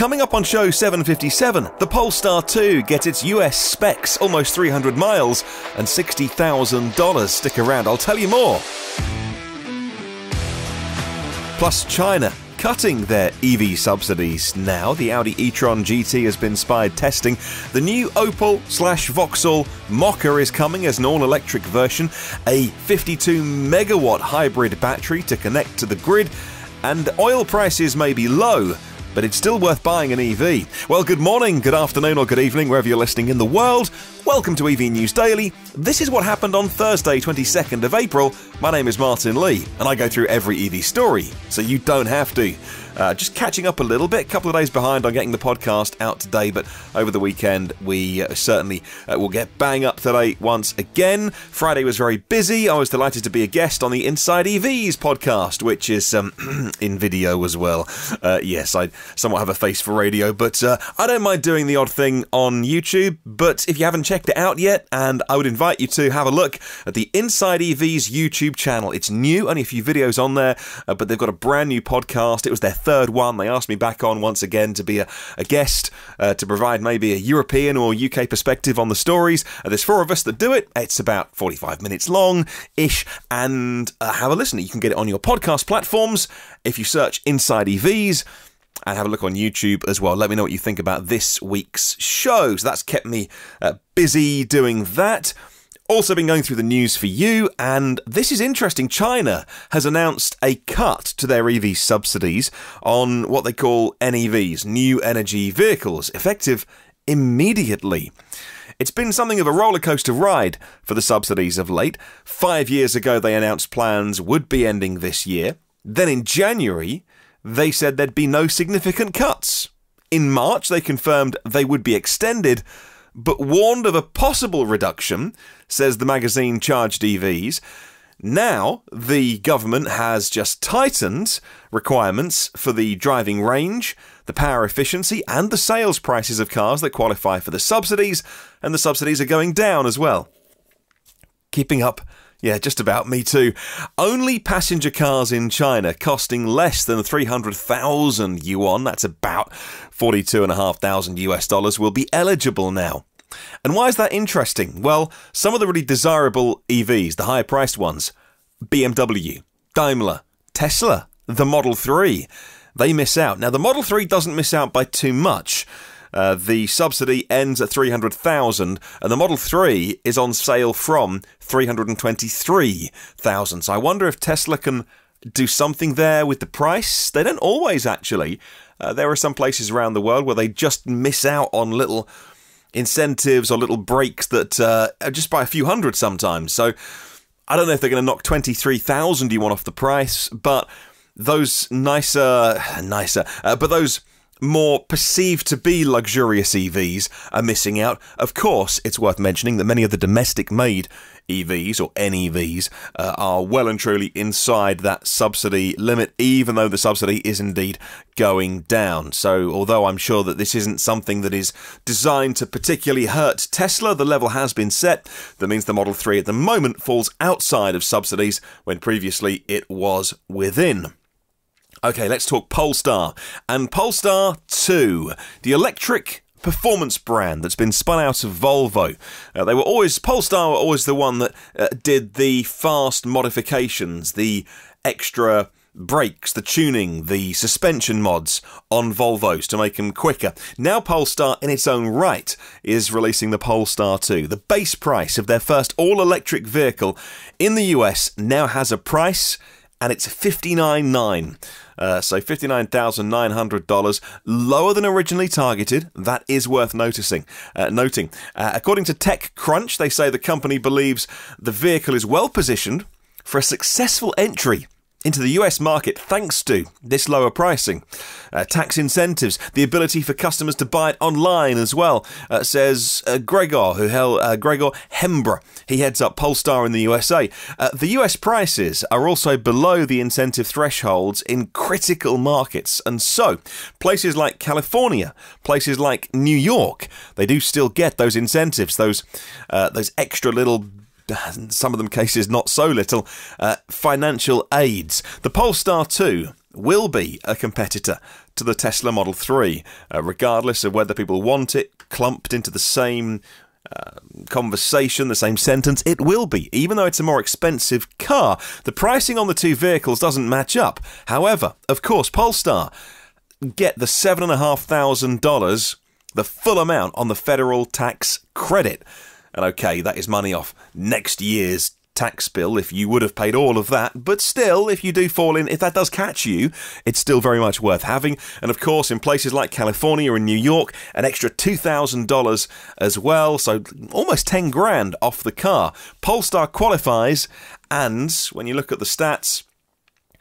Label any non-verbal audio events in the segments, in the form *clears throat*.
Coming up on show 757, the Polestar 2 gets its US specs almost 300 miles and $60,000. Stick around, I'll tell you more. Plus, China cutting their EV subsidies now. The Audi e-tron GT has been spied testing. The new Opel slash Vauxhall Mocker is coming as an all-electric version, a 52 megawatt hybrid battery to connect to the grid, and oil prices may be low, but it's still worth buying an EV. Well, good morning, good afternoon, or good evening, wherever you're listening in the world. Welcome to EV News Daily. This is what happened on Thursday, 22nd of April. My name is Martin Lee, and I go through every EV story, so you don't have to. Uh, just catching up a little bit, a couple of days behind on getting the podcast out today, but over the weekend we uh, certainly uh, will get bang up today once again. Friday was very busy. I was delighted to be a guest on the Inside EVs podcast, which is um, *clears throat* in video as well. Uh, yes, I somewhat have a face for radio, but uh, I don't mind doing the odd thing on YouTube. But if you haven't checked it out yet, and I would invite you to have a look at the Inside EVs YouTube channel. It's new, only a few videos on there, uh, but they've got a brand new podcast. It was their third one. They asked me back on once again to be a, a guest uh, to provide maybe a European or UK perspective on the stories. Uh, there's four of us that do it. It's about 45 minutes long ish, and uh, have a listen. You can get it on your podcast platforms if you search Inside EVs and have a look on YouTube as well. Let me know what you think about this week's show. So that's kept me uh, busy doing that. Also, been going through the news for you, and this is interesting. China has announced a cut to their EV subsidies on what they call NEVs, new energy vehicles, effective immediately. It's been something of a roller coaster ride for the subsidies of late. Five years ago, they announced plans would be ending this year. Then in January, they said there'd be no significant cuts. In March, they confirmed they would be extended, but warned of a possible reduction, says the magazine Charged EVs. Now, the government has just tightened requirements for the driving range, the power efficiency, and the sales prices of cars that qualify for the subsidies, and the subsidies are going down as well. Keeping up yeah, just about me too. Only passenger cars in China costing less than 300,000 yuan, that's about 42,500 US dollars, will be eligible now. And why is that interesting? Well, some of the really desirable EVs, the higher priced ones, BMW, Daimler, Tesla, the Model 3, they miss out. Now, the Model 3 doesn't miss out by too much uh, the subsidy ends at 300,000 and the Model 3 is on sale from 323,000. So I wonder if Tesla can do something there with the price. They don't always actually. Uh, there are some places around the world where they just miss out on little incentives or little breaks that uh, are just by a few hundred sometimes. So I don't know if they're going to knock 23,000 you want off the price, but those nicer, nicer, uh, but those more perceived to be luxurious EVs are missing out. Of course, it's worth mentioning that many of the domestic made EVs or NEVs uh, are well and truly inside that subsidy limit, even though the subsidy is indeed going down. So, although I'm sure that this isn't something that is designed to particularly hurt Tesla, the level has been set. That means the Model 3 at the moment falls outside of subsidies when previously it was within. Okay, let's talk Polestar. And Polestar 2, the electric performance brand that's been spun out of Volvo. Uh, they were always, Polestar were always the one that uh, did the fast modifications, the extra brakes, the tuning, the suspension mods on Volvos to make them quicker. Now Polestar in its own right is releasing the Polestar 2. The base price of their first all-electric vehicle in the US now has a price and it's 59.9. Uh, so $59,900, lower than originally targeted. That is worth noticing. Uh, noting, uh, according to TechCrunch, they say the company believes the vehicle is well positioned for a successful entry into the US market thanks to this lower pricing. Uh, tax incentives, the ability for customers to buy it online as well, uh, says uh, Gregor, who held, uh, Gregor Hembra. He heads up Polestar in the USA. Uh, the US prices are also below the incentive thresholds in critical markets, and so places like California, places like New York, they do still get those incentives, those uh, those extra little some of them cases not so little, uh, financial aids. The Polestar 2 will be a competitor to the Tesla Model 3, uh, regardless of whether people want it clumped into the same uh, conversation, the same sentence, it will be, even though it's a more expensive car. The pricing on the two vehicles doesn't match up. However, of course, Polestar get the $7,500, the full amount on the federal tax credit. And okay, that is money off next year's tax bill if you would have paid all of that. But still, if you do fall in, if that does catch you, it's still very much worth having. And of course, in places like California and New York, an extra $2,000 as well. So almost 10 grand off the car. Polestar qualifies. And when you look at the stats,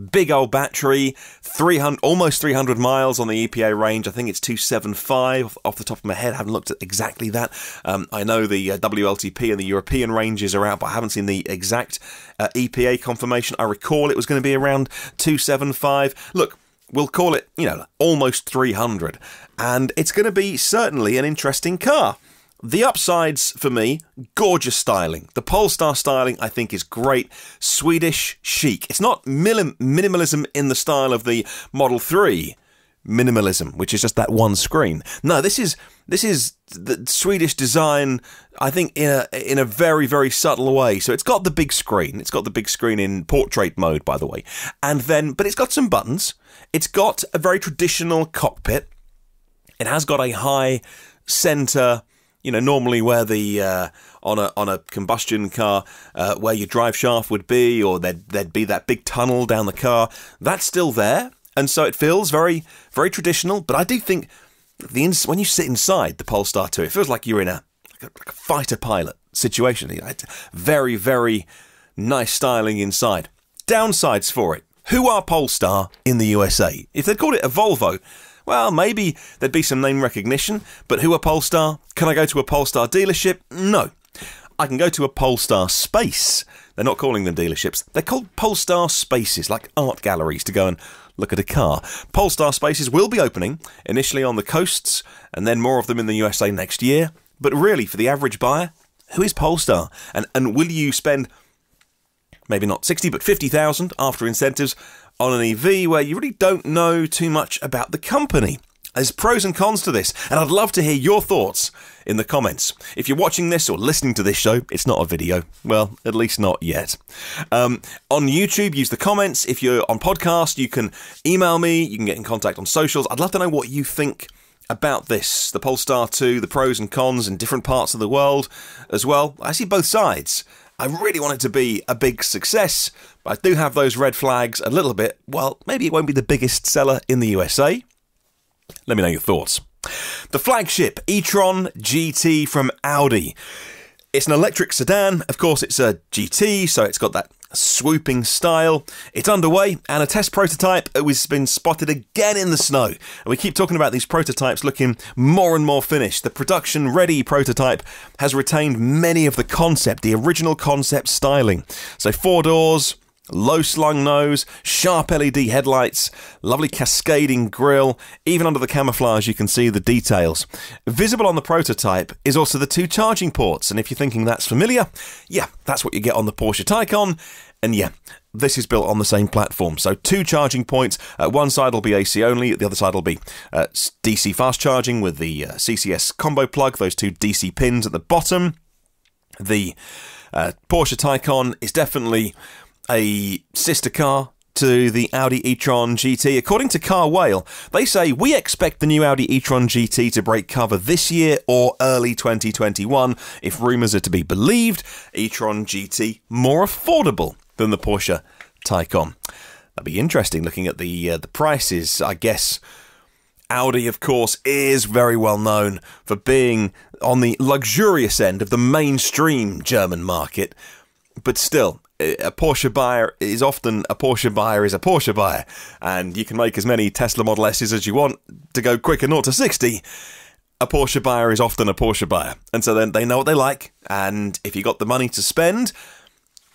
big old battery, 300, almost 300 miles on the EPA range. I think it's 275 off the top of my head. I haven't looked at exactly that. Um, I know the uh, WLTP and the European ranges are out, but I haven't seen the exact uh, EPA confirmation. I recall it was going to be around 275. Look, we'll call it, you know, almost 300. And it's going to be certainly an interesting car. The upsides for me, gorgeous styling. The Polestar styling I think is great. Swedish chic. It's not minim minimalism in the style of the Model 3 minimalism, which is just that one screen. No, this is this is the Swedish design. I think in a in a very very subtle way. So it's got the big screen. It's got the big screen in portrait mode, by the way, and then but it's got some buttons. It's got a very traditional cockpit. It has got a high center you know, normally where the uh, on a on a combustion car, uh, where your drive shaft would be, or there'd there'd be that big tunnel down the car. That's still there, and so it feels very very traditional. But I do think the ins- when you sit inside the Polestar Two, it feels like you're in a like a, like a fighter pilot situation. Very very nice styling inside. Downsides for it. Who are Polestar in the USA? If they called it a Volvo, well, maybe there'd be some name recognition, but who are Polestar? Can I go to a Polestar dealership? No. I can go to a Polestar space. They're not calling them dealerships. They're called Polestar spaces, like art galleries to go and look at a car. Polestar spaces will be opening initially on the coasts and then more of them in the USA next year. But really, for the average buyer, who is Polestar? And, and will you spend maybe not 60, but 50,000 after incentives on an EV where you really don't know too much about the company. There's pros and cons to this, and I'd love to hear your thoughts in the comments. If you're watching this or listening to this show, it's not a video. Well, at least not yet. Um, on YouTube, use the comments. If you're on podcast, you can email me. You can get in contact on socials. I'd love to know what you think about this the Polestar 2, the pros and cons in different parts of the world as well. I see both sides. I really want it to be a big success, but I do have those red flags a little bit. Well, maybe it won't be the biggest seller in the USA. Let me know your thoughts. The flagship e-tron GT from Audi. It's an electric sedan. Of course, it's a GT, so it's got that swooping style. It's underway, and a test prototype has been spotted again in the snow. And we keep talking about these prototypes looking more and more finished. The production ready prototype has retained many of the concept, the original concept styling. So, four doors, low slung nose, sharp LED headlights, lovely cascading grille. Even under the camouflage, you can see the details. Visible on the prototype is also the two charging ports, and if you're thinking that's familiar, yeah, that's what you get on the Porsche Taycan. And yeah, this is built on the same platform. So, two charging points. Uh, one side will be AC only, the other side will be uh, DC fast charging with the uh, CCS combo plug, those two DC pins at the bottom. The uh, Porsche Taycan is definitely a sister car to the Audi e-tron GT. According to Car Whale, they say we expect the new Audi e-tron GT to break cover this year or early 2021. If rumours are to be believed, e-tron GT more affordable than the Porsche Taycan. That'd be interesting looking at the uh, the prices, I guess. Audi, of course, is very well known for being on the luxurious end of the mainstream German market. But still, a Porsche buyer is often a Porsche buyer is a Porsche buyer, and you can make as many Tesla Model S's as you want to go quicker 0 to 60. A Porsche buyer is often a Porsche buyer, and so then they know what they like. And if you got the money to spend,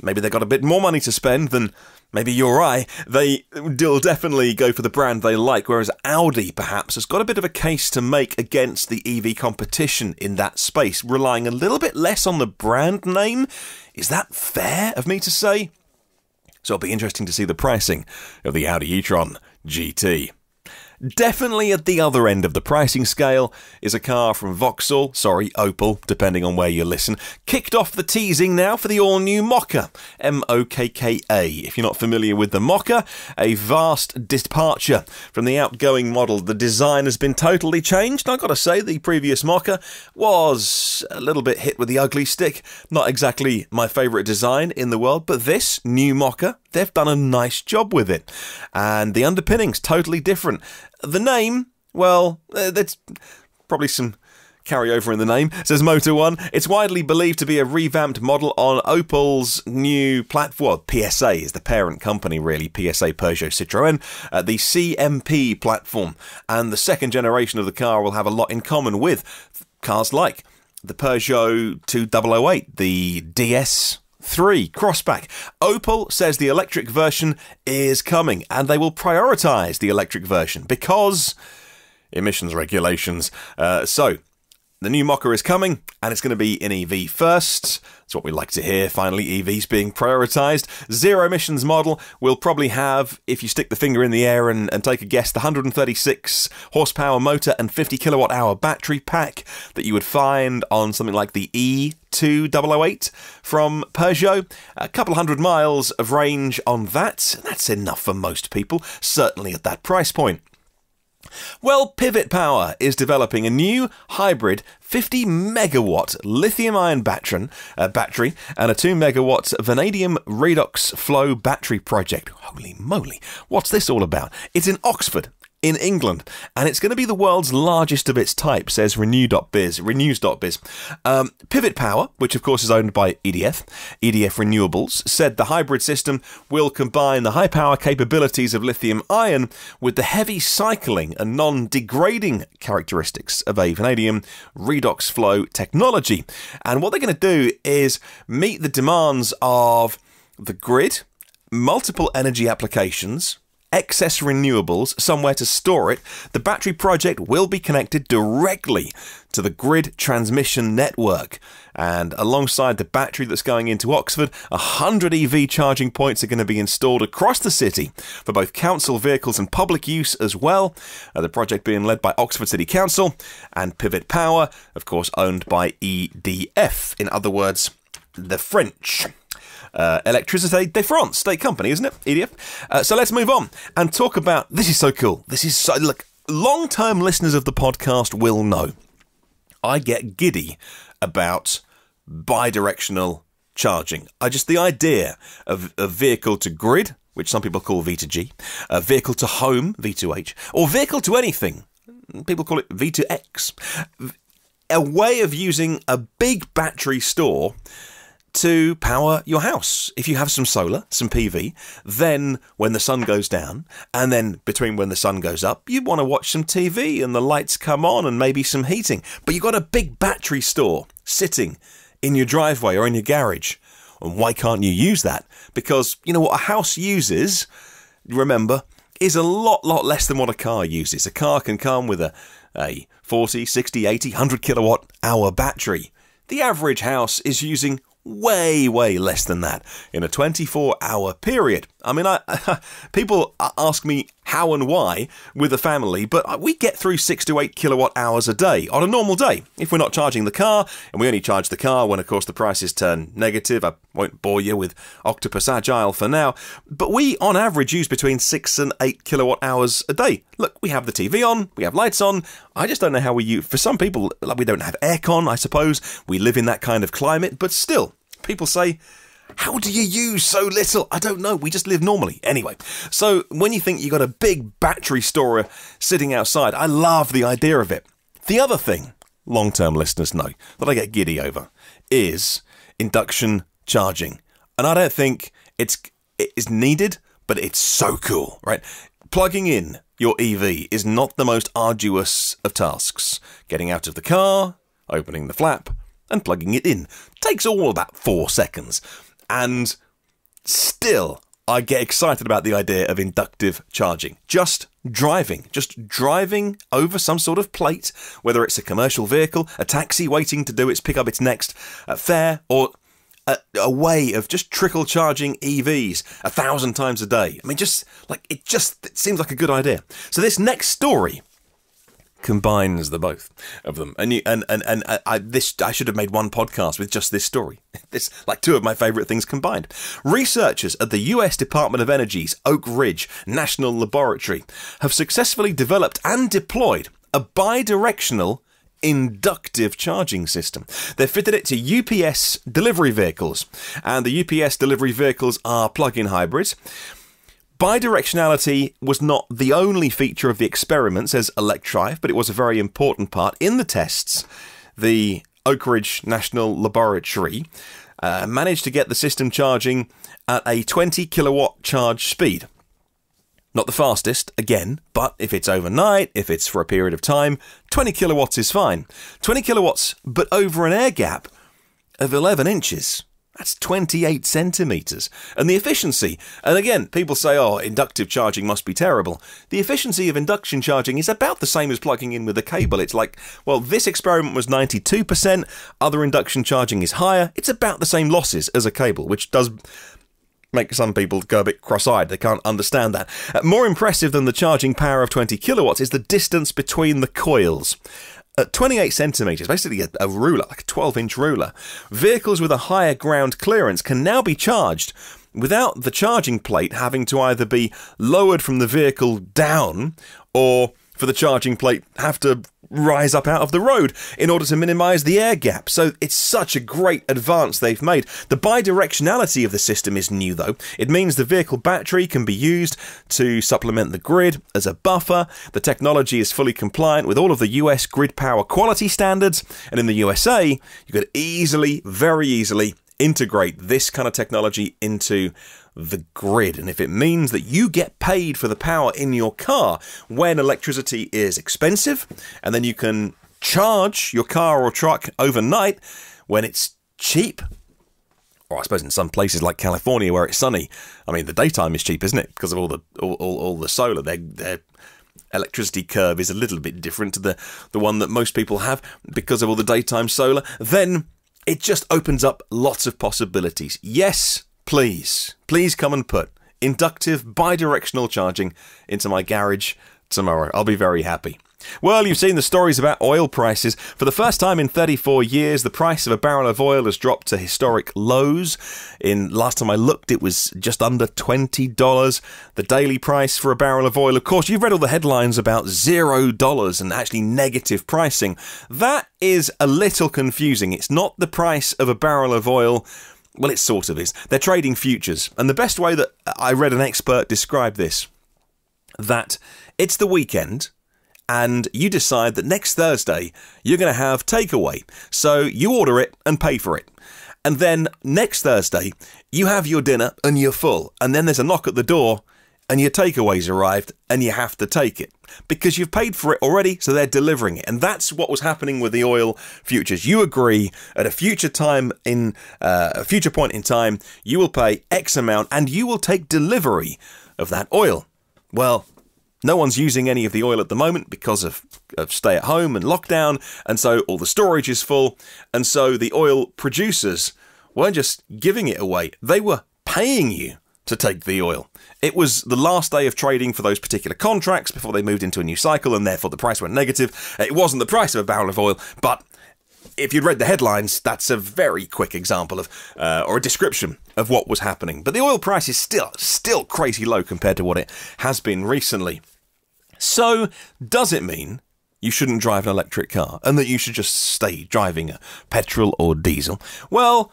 maybe they got a bit more money to spend than maybe you're right, they will definitely go for the brand they like, whereas Audi perhaps has got a bit of a case to make against the EV competition in that space, relying a little bit less on the brand name. Is that fair of me to say? So it'll be interesting to see the pricing of the Audi e-tron GT. Definitely at the other end of the pricing scale is a car from Vauxhall, sorry, Opel, depending on where you listen. Kicked off the teasing now for the all new Mokka, M O K K A. If you're not familiar with the Mokka, a vast departure from the outgoing model. The design has been totally changed. I've got to say, the previous Mokka was a little bit hit with the ugly stick. Not exactly my favourite design in the world, but this new Mokka, they've done a nice job with it. And the underpinning's totally different. The name, well, uh, that's probably some carryover in the name, says Motor One. It's widely believed to be a revamped model on Opel's new platform. PSA is the parent company, really, PSA Peugeot Citroën, uh, the CMP platform. And the second generation of the car will have a lot in common with cars like the Peugeot 2008, the DS Three, crossback. Opel says the electric version is coming and they will prioritise the electric version because emissions regulations. Uh, so, the new mocker is coming, and it's going to be in EV first. That's what we like to hear, finally, EVs being prioritised. Zero emissions model will probably have, if you stick the finger in the air and, and take a guess, the 136 horsepower motor and 50 kilowatt hour battery pack that you would find on something like the E 2008 from Peugeot. A couple hundred miles of range on that. That's enough for most people, certainly at that price point. Well, Pivot Power is developing a new hybrid 50 megawatt lithium ion battery, uh, battery and a 2 megawatt vanadium redox flow battery project. Holy moly, what's this all about? It's in Oxford in England. And it's going to be the world's largest of its type, says Renew.biz, renews.biz. Um, Pivot Power, which of course is owned by EDF, EDF Renewables, said the hybrid system will combine the high power capabilities of lithium ion with the heavy cycling and non degrading characteristics of a vanadium redox flow technology. And what they're going to do is meet the demands of the grid, multiple energy applications, excess renewables somewhere to store it, the battery project will be connected directly to the grid transmission network. And alongside the battery that's going into Oxford, 100 EV charging points are going to be installed across the city for both council vehicles and public use as well. Uh, the project being led by Oxford City Council and Pivot Power, of course, owned by EDF. In other words, the French uh, Electricité de France, state company, isn't it? Idiot. Uh, so let's move on and talk about this is so cool. This is so look, long time listeners of the podcast will know. I get giddy about bi directional charging. I just the idea of a vehicle to grid, which some people call V2G, a uh, vehicle to home, V2H, or vehicle to anything. People call it V2X. A way of using a big battery store to power your house. If you have some solar, some PV, then when the sun goes down, and then between when the sun goes up, you want to watch some TV and the lights come on and maybe some heating. But you've got a big battery store sitting in your driveway or in your garage. And why can't you use that? Because you know what a house uses, remember, is a lot, lot less than what a car uses. A car can come with a, a 40, 60, 80, 100 kilowatt hour battery. The average house is using way, way less than that in a 24 hour period. I mean, I, *laughs* people ask me how and why with a family, but we get through six to eight kilowatt hours a day on a normal day if we're not charging the car, and we only charge the car when, of course, the prices turn negative. I won't bore you with Octopus Agile for now, but we on average use between six and eight kilowatt hours a day. Look, we have the TV on, we have lights on. I just don't know how we use. For some people, like we don't have aircon, I suppose. We live in that kind of climate, but still, people say how do you use so little? I don't know. We just live normally. Anyway, so when you think you've got a big battery storer sitting outside, I love the idea of it. The other thing long term listeners know that I get giddy over is induction charging. And I don't think it's it is needed, but it's so cool, right? Plugging in your EV is not the most arduous of tasks. Getting out of the car, opening the flap, and plugging it in takes all about four seconds. And still, I get excited about the idea of inductive charging. Just driving, just driving over some sort of plate, whether it's a commercial vehicle, a taxi waiting to do its pick up its next uh, fare, or a, a, way of just trickle charging EVs a thousand times a day. I mean, just like it just it seems like a good idea. So this next story combines the both of them. And you, and and and uh, I, this I should have made one podcast with just this story. *laughs* This like two of my favorite things combined. Researchers at the U.S. Department of Energy's Oak Ridge National Laboratory have successfully developed and deployed a bi-directional inductive charging system. They fitted it to UPS delivery vehicles, and the UPS delivery vehicles are plug-in hybrids. Bidirectionality was not the only feature of the experiments as Electrive, but it was a very important part in the tests. The Oak Ridge National Laboratory uh, managed to get the system charging at a 20 kilowatt charge speed. Not the fastest, again, but if it's overnight, if it's for a period of time, 20 kilowatts is fine. 20 kilowatts, but over an air gap of 11 inches. That's 28 centimetres. And the efficiency, and again, people say, oh, inductive charging must be terrible. The efficiency of induction charging is about the same as plugging in with a cable. It's like, well, this experiment was 92%, other induction charging is higher. It's about the same losses as a cable, which does make some people go a bit cross-eyed. They can't understand that. Uh, more impressive than the charging power of 20 kilowatts is the distance between the coils at 28 centimetres, basically a, a, ruler, like a 12 inch ruler, vehicles with a higher ground clearance can now be charged without the charging plate having to either be lowered from the vehicle down or for the charging plate have to rise up out of the road in order to minimize the air gap. So it's such a great advance they've made. The bidirectionality of the system is new though. It means the vehicle battery can be used to supplement the grid as a buffer. The technology is fully compliant with all of the US grid power quality standards and in the USA you could easily very easily integrate this kind of technology into the grid. And if it means that you get paid for the power in your car when electricity is expensive, and then you can charge your car or truck overnight when it's cheap, or I suppose in some places like California where it's sunny, I mean the daytime is cheap, isn't it? Because of all the all, all, all the solar, their their electricity curve is a little bit different to the the one that most people have because of all the daytime solar. Then it just opens up lots of possibilities. Yes, please, please come and put inductive bidirectional charging into my garage tomorrow. I'll be very happy. Well, you've seen the stories about oil prices. For the first time in 34 years, the price of a barrel of oil has dropped to historic lows. In last time I looked, it was just under $20. The daily price for a barrel of oil, of course, you've read all the headlines about $0 and actually negative pricing. That is a little confusing. It's not the price of a barrel of oil well, it sort of is. They're trading futures. And the best way that I read an expert describe this that it's the weekend and you decide that next Thursday you're going to have takeaway. So you order it and pay for it. And then next Thursday you have your dinner and you're full. And then there's a knock at the door and your takeaway's arrived and you have to take it because you've paid for it already, so they're delivering it. And that's what was happening with the oil futures. You agree at a future time in uh, a future point in time, you will pay X amount and you will take delivery of that oil. Well, no one's using any of the oil at the moment because of, of stay at home and lockdown, and so all the storage is full, and so the oil producers weren't just giving it away, they were paying you to take the oil. It was the last day of trading for those particular contracts before they moved into a new cycle, and therefore the price went negative. It wasn't the price of a barrel of oil, but if you'd read the headlines, that's a very quick example of, uh, or a description of what was happening. But the oil price is still, still crazy low compared to what it has been recently. So, does it mean you shouldn't drive an electric car and that you should just stay driving a petrol or diesel? Well,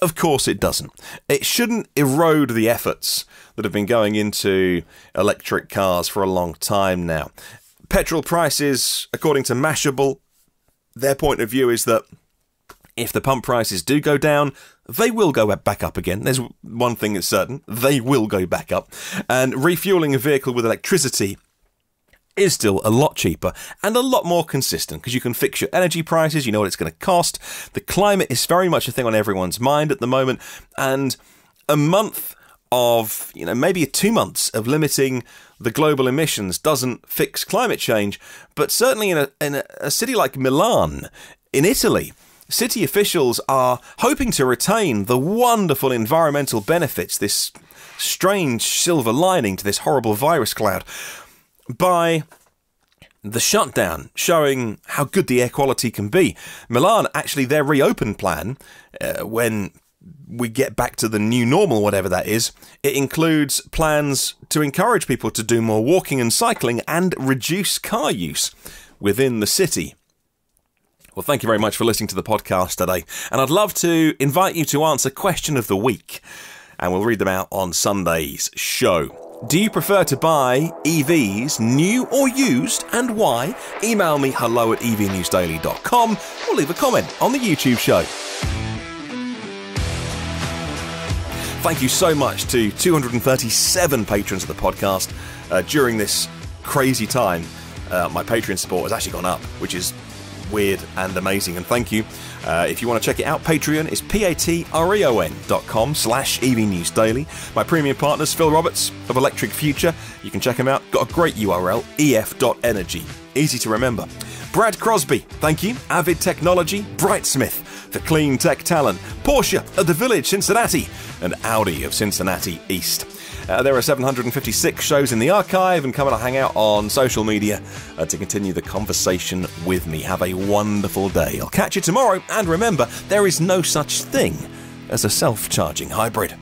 of course, it doesn't. It shouldn't erode the efforts that have been going into electric cars for a long time now. Petrol prices, according to Mashable, their point of view is that if the pump prices do go down, they will go back up again. There's one thing that's certain they will go back up. And refueling a vehicle with electricity is still a lot cheaper and a lot more consistent because you can fix your energy prices, you know what it's going to cost. The climate is very much a thing on everyone's mind at the moment, and a month of, you know, maybe two months of limiting the global emissions doesn't fix climate change, but certainly in a, in a, a city like Milan in Italy, city officials are hoping to retain the wonderful environmental benefits this strange silver lining to this horrible virus cloud by the shutdown, showing how good the air quality can be. Milan, actually, their reopen plan, uh, when we get back to the new normal, whatever that is, it includes plans to encourage people to do more walking and cycling and reduce car use within the city. Well, thank you very much for listening to the podcast today. And I'd love to invite you to answer question of the week. And we'll read them out on Sunday's show. Do you prefer to buy EVs, new or used, and why? Email me hello at evnewsdaily.com or leave a comment on the YouTube show. Thank you so much to 237 patrons of the podcast uh, during this crazy time. Uh, my Patreon support has actually gone up, which is weird and amazing. And thank you. Uh, if you want to check it out, Patreon is p-a-t-r-e-o-n dot com slash evnewsdaily. My premium partners, Phil Roberts of Electric Future. You can check him out. Got a great URL, ef.energy. Easy to remember. Brad Crosby, thank you. Avid Technology, Brightsmith the clean tech talent, Porsche of the Village, Cincinnati, and Audi of Cincinnati East. Uh, there are 756 shows in the archive, and come and hang out on social media uh, to continue the conversation with me. Have a wonderful day. I'll catch you tomorrow, and remember, there is no such thing as a self charging hybrid.